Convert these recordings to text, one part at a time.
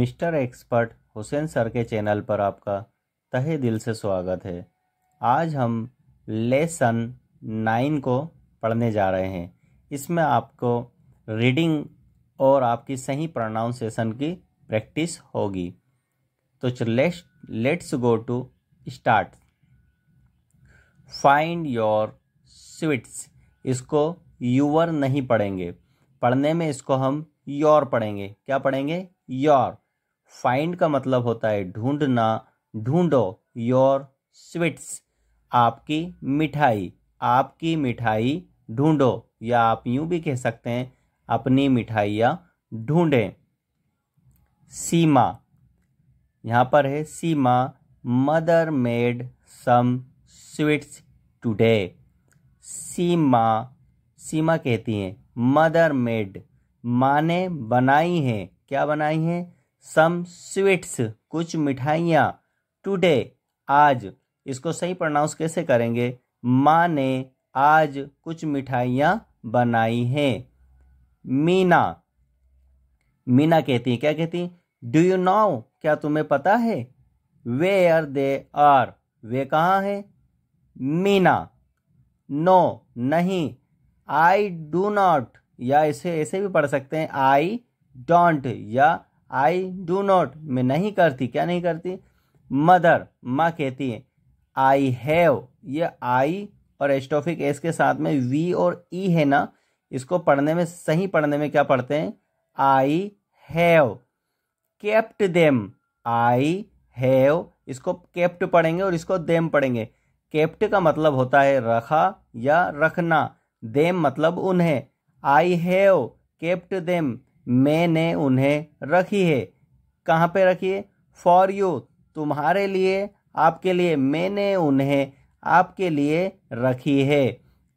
Mister expert Hussain sir के channel पर आपका तहे दिल से स्वागत है आज हम लेसन नाइन को पढ़ने जा रहे हैं इसमें आपको रीडिंग और आपकी सही प्रोनाउंसिएशन की प्रैक्टिस होगी तो let's let's go to start find your sweets इसको यूवर नहीं पढ़ेंगे पढ़ने में इसको हम योर पढ़ेंगे क्या पढ़ेंगे योर फाइंड का मतलब होता है ढूंढना ढूंढो योर स्वीट्स आपकी मिठाई आपकी मिठाई ढूंढो या आप यूं भी कह सकते हैं अपनी मिठाइयाँ ढूंढें सीमा यहाँ पर है Seema mother made some sweets today Seema Seema कहती हैं मदर मेड माँ ने बनाई हैं क्या बनाई हैं सम स्वीट्स कुछ मिठाइयाँ टुडे आज इसको सही प्रोनाउंस कैसे करेंगे माँ ने आज कुछ मिठाइयाँ बनाई हैं मीना मीना कहती हैं क्या कहती हैं डू यू नो क्या तुम्हें पता है वे आर दे आर वे कहाँ हैं मीना नो नहीं आई डू नॉट या इसे ऐसे भी पढ़ सकते हैं आई डोंट या आई डू नॉट मैं नहीं करती क्या नहीं करती मदर माँ कहती है आई हैव ये आई और एस्टोफिक एस के साथ में वी और ई e है ना इसको पढ़ने में सही पढ़ने में क्या पढ़ते हैं I have kept them I have इसको केप्ट पढ़ेंगे और इसको देम पढ़ेंगे केप्ट का मतलब होता है रखा या रखना देम मतलब उन्हें आई हैव केप्ट देम मैंने उन्हें रखी है कहाँ पे रखी है फॉर यू तुम्हारे लिए आपके लिए मैंने उन्हें आपके लिए रखी है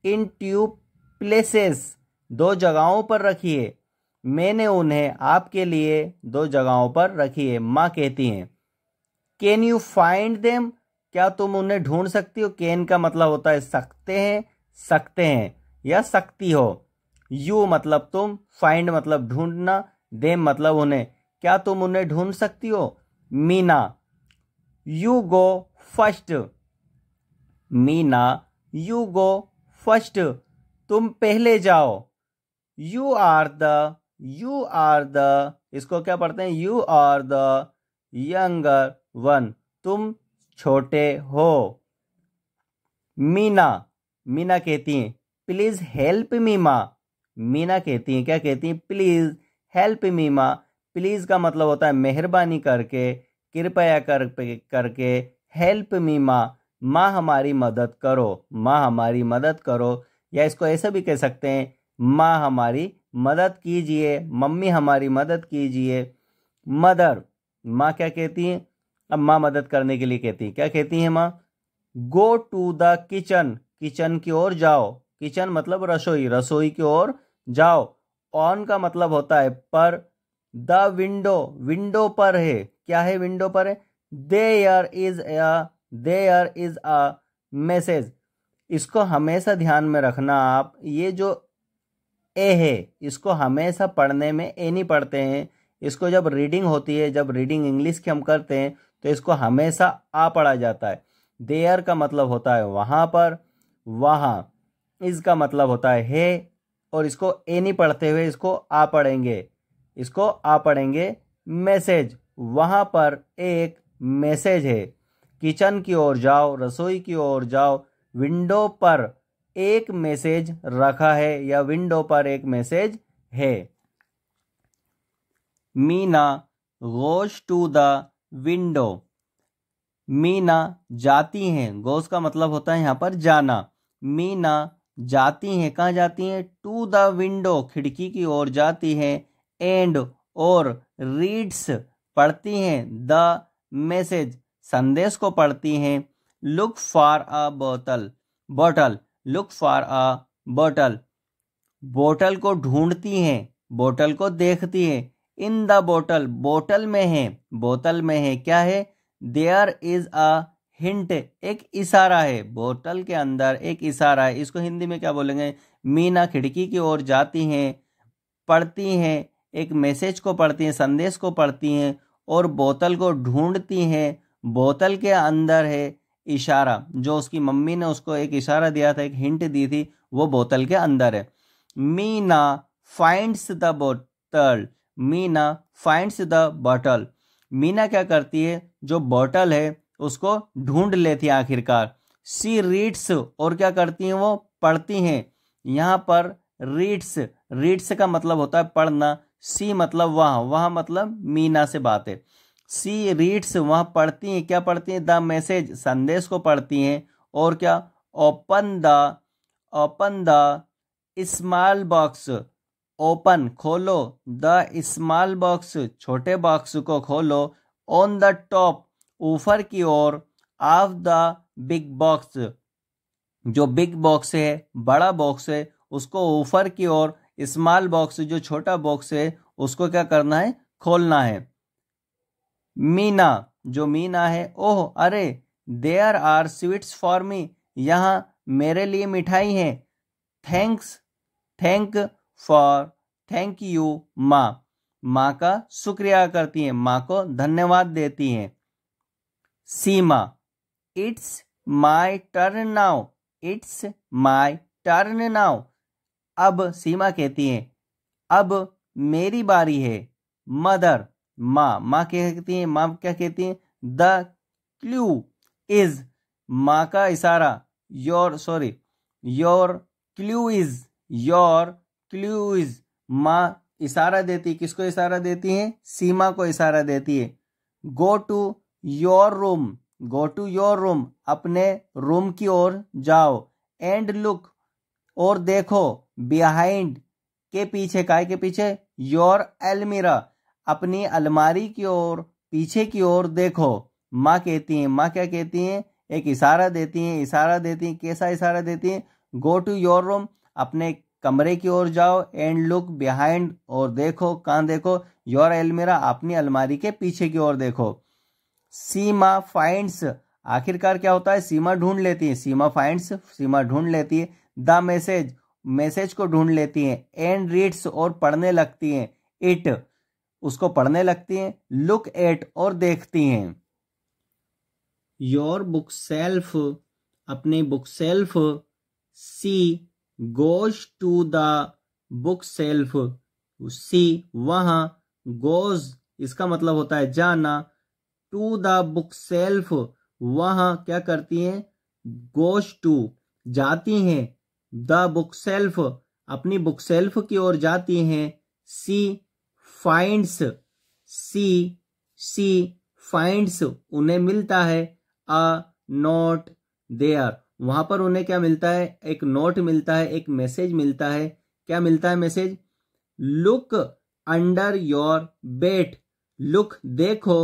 इन ट्यूब प्लेसेस दो जगहों पर रखी है मैंने उन्हें आपके लिए दो जगहों पर रखी है माँ कहती हैं कैन यू फाइंड देम क्या तुम उन्हें ढूंढ सकती हो कैन का मतलब होता है सकते हैं सकते हैं या सकती हो यू मतलब तुम फाइंड मतलब ढूंढना दे मतलब उन्हें क्या तुम उन्हें ढूंढ सकती हो Meena you go first Meena you go first तुम पहले जाओ you are the you are the इसको क्या पढ़ते हैं you are the younger one तुम छोटे हो मीना मीना कहती हैं प्लीज़ हेल्प मी माँ मीना कहती हैं क्या कहती हैं प्लीज़ हेल्प मी माँ प्लीज़ का मतलब होता है मेहरबानी करके कृपया कर करके हेल्प मी माँ माँ हमारी मदद करो माँ हमारी मदद करो या इसको ऐसे भी कह सकते हैं माँ हमारी मदद कीजिए मम्मी हमारी मदद कीजिए मदर माँ क्या कहती हैं अब माँ मदद करने के लिए कहती हैं क्या कहती हैं माँ go to the kitchen kitchen की ओर जाओ किचन मतलब रसोई रसोई की ओर जाओ ऑन का मतलब होता है पर द विंडो विंडो पर है क्या है विंडो पर है there is a there is a message इसको हमेशा ध्यान में रखना आप ये जो ए है इसको हमेशा पढ़ने में ए नहीं पढ़ते हैं इसको जब रीडिंग होती है जब रीडिंग इंग्लिश की हम करते हैं तो इसको हमेशा आ पढ़ा जाता है देयर का मतलब होता है वहाँ पर वहाँ इसका मतलब होता है हे और इसको ए नहीं पढ़ते हुए इसको आ पढ़ेंगे इसको आ पढ़ेंगे मैसेज वहाँ पर एक मैसेज है किचन की ओर जाओ रसोई की ओर जाओ विंडो पर एक मैसेज रखा है या विंडो पर एक मैसेज है Meena goes to the window Meena जाती हैं गोश का मतलब होता है यहाँ पर जाना मीना जाती हैं कहाँ जाती हैं टू द विंडो खिड़की की ओर जाती हैं एंड और रीड्स पढ़ती हैं द मैसेज संदेश को पढ़ती हैं लुक फॉर अ बोतल bottle look for a bottle bottle को ढूंढती हैं बोटल को देखती हैं इन द बोटल बोटल में है बोतल में है क्या है देयर इज अ हिंट एक इशारा है बोतल के अंदर एक इशारा है इसको हिंदी में क्या बोलेंगे मीना खिड़की की ओर जाती हैं पढ़ती हैं एक मैसेज को पढ़ती हैं संदेश को पढ़ती हैं और बोतल को ढूंढती हैं बोतल के अंदर है इशारा जो उसकी मम्मी ने उसको एक इशारा दिया था एक हिंट दी थी वो बोतल के अंदर है मीना फाइंड्स द बोतल Meena finds the bottle Meena क्या करती है जो बॉटल है उसको ढूंढ लेती है आखिरकार सी रीड्स और क्या करती हैं वो पढ़ती हैं यहाँ पर रीड्स रीड्स का मतलब होता है पढ़ना सी मतलब वह वह मतलब मीना से बात है सी रीड्स वह पढ़ती हैं क्या पढ़ती हैं द मैसेज संदेश को पढ़ती हैं और क्या open the open the small box open खोलो द स्मॉल बॉक्स छोटे बॉक्स को खोलो ऑन द टॉप ऊपर की ओर ऑफ द बिग बॉक्स जो बिग बॉक्स है बड़ा बॉक्स है उसको ऊपर की ओर स्मॉल बॉक्स जो छोटा बॉक्स है उसको क्या करना है खोलना है मीना जो मीना है ओह अरे there are sweets for me यहाँ मेरे लिए मिठाई है thanks thank for thank you माँ माँ का शुक्रिया करती है माँ को धन्यवाद देती हैं Seema it's my turn now it's my turn now अब सीमा कहती है अब मेरी बारी है मदर माँ माँ क्या कहती है माँ क्या कहती है द क्लू इज माँ का इशारा your sorry your clue is your clue is माँ इशारा देती है किसको इशारा देती है सीमा को इशारा देती है go to your room go to your room अपने रूम की ओर जाओ एंड लुक और देखो बिहाइंड के पीछे काय के पीछे योर अलमीरा अपनी अलमारी की ओर पीछे की ओर देखो माँ कहती हैं माँ क्या कहती हैं एक इशारा देती हैं इशारा देती हैं कैसा इशारा देती हैं गो टू योर रूम अपने कमरे की ओर जाओ एंड लुक बिहाइंड और देखो कहाँ देखो योर अलमीरा अपनी अलमारी के पीछे की ओर देखो सीमा फाइंड्स आखिरकार क्या होता है सीमा ढूंढ लेती है सीमा फाइंड्स सीमा ढूंढ लेती है द मैसेज मैसेज को ढूंढ लेती है एंड रीड्स और पढ़ने लगती है इट उसको पढ़ने लगती है लुक एट और देखती है योर बुक सेल्फ अपनी bookshelf she goes to the bookshelf she वहां गोज इसका मतलब होता है जाना टू द बुक सेल्फ वह क्या करती हैं गोश टू जाती हैं द बुक सेल्फ अपनी बुक सेल्फ की ओर जाती हैं सी फाइंड्स सी सी फाइंड्स उन्हें मिलता है अ नोट देयर वहां पर उन्हें क्या मिलता है एक नोट मिलता है एक मैसेज मिलता है क्या मिलता है message look under your bed look देखो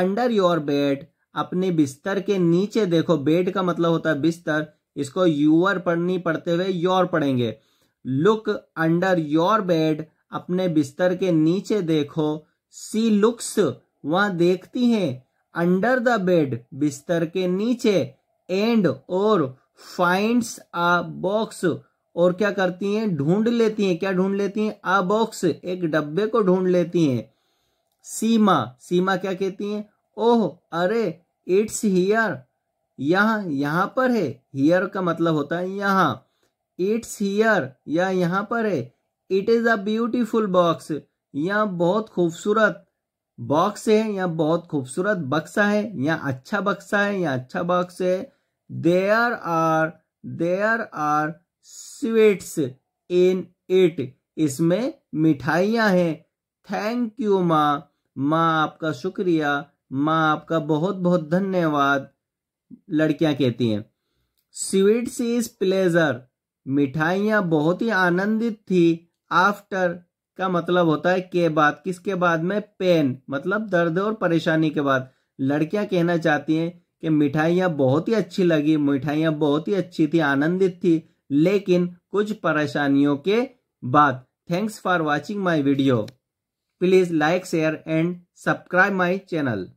अंडर योर बेड अपने बिस्तर के नीचे देखो बेड का मतलब होता है बिस्तर इसको यूअर पढ़नी पढ़ते हुए योर पढ़ेंगे लुक अंडर योर बेड अपने बिस्तर के नीचे देखो सी लुक्स वह देखती हैं अंडर द बेड बिस्तर के नीचे एंड और फाइंड्स अ बॉक्स और क्या करती हैं ढूंढ लेती हैं क्या ढूंढ लेती हैं अ बॉक्स एक डब्बे को ढूंढ लेती हैं सीमा सीमा क्या कहती है ओह अरे इट्स हियर यहाँ यहाँ पर है हियर का मतलब होता है यहाँ इट्स हियर या यहाँ पर है it is a beautiful box यहाँ बहुत खूबसूरत बॉक्स है यहाँ बहुत खूबसूरत बक्सा है यहाँ अच्छा बक्सा है यहाँ अच्छा बॉक्स है there are there are sweets in it इसमें मिठाइयां हैं थैंक यू माँ माँ आपका शुक्रिया माँ आपका बहुत बहुत धन्यवाद लड़कियां कहती हैं स्वीट्स इज प्लेजर मिठाइया बहुत ही आनंदित थी आफ्टर का मतलब होता है के बाद किसके बाद में पेन मतलब दर्द और परेशानी के बाद लड़कियां कहना चाहती हैं कि मिठाइयां बहुत ही अच्छी लगी मिठाइयां बहुत ही अच्छी थी आनंदित थी लेकिन कुछ परेशानियों के बाद thanks for watching my video Please like, share and subscribe my channel.